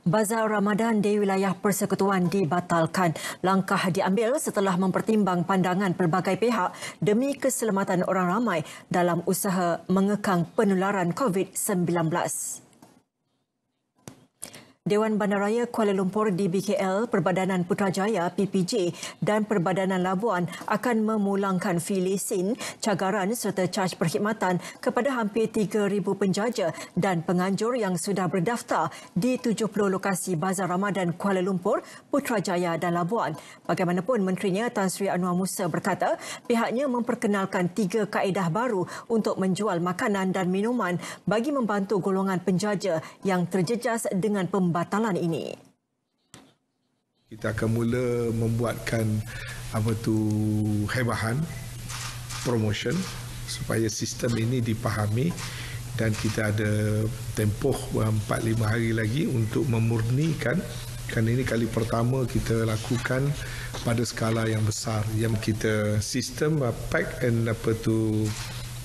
Bazar Ramadan di wilayah persekutuan dibatalkan. Langkah diambil setelah mempertimbang pandangan pelbagai pihak demi keselamatan orang ramai dalam usaha mengekang penularan COVID-19. Dewan Bandaraya Kuala Lumpur DBKL, Perbadanan Putrajaya PPJ dan Perbadanan Labuan akan memulangkan filisin, cagaran serta caj perkhidmatan kepada hampir 3,000 penjaja dan penganjur yang sudah berdaftar di 70 lokasi Bazar Ramadan Kuala Lumpur, Putrajaya dan Labuan. Bagaimanapun, Menterinya Tan Sri Anwar Musa berkata pihaknya memperkenalkan tiga kaedah baru untuk menjual makanan dan minuman bagi membantu golongan penjaja yang terjejas dengan pembangunan pembatalan ini. Kita akan mula membuatkan apa tu hebahan promotion supaya sistem ini dipahami dan kita ada tempoh 4-5 hari lagi untuk memurnikan kerana ini kali pertama kita lakukan pada skala yang besar yang kita sistem uh, pack and apa tu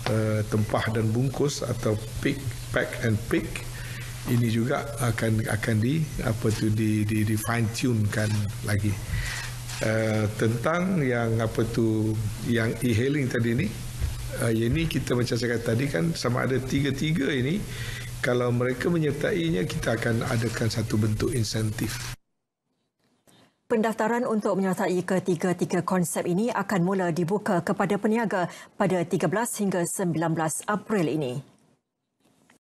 uh, tempah dan bungkus atau pick pack and pick ini juga akan akan di apa tu di di, di fine tune kan lagi uh, tentang yang apa tu yang e-hailing tadi ni uh, eh, ini kita macam saya kata tadi kan sama ada tiga-tiga ini kalau mereka menyertainya kita akan adakan satu bentuk insentif Pendaftaran untuk menyertai ketiga-tiga konsep ini akan mula dibuka kepada peniaga pada 13 hingga 19 April ini.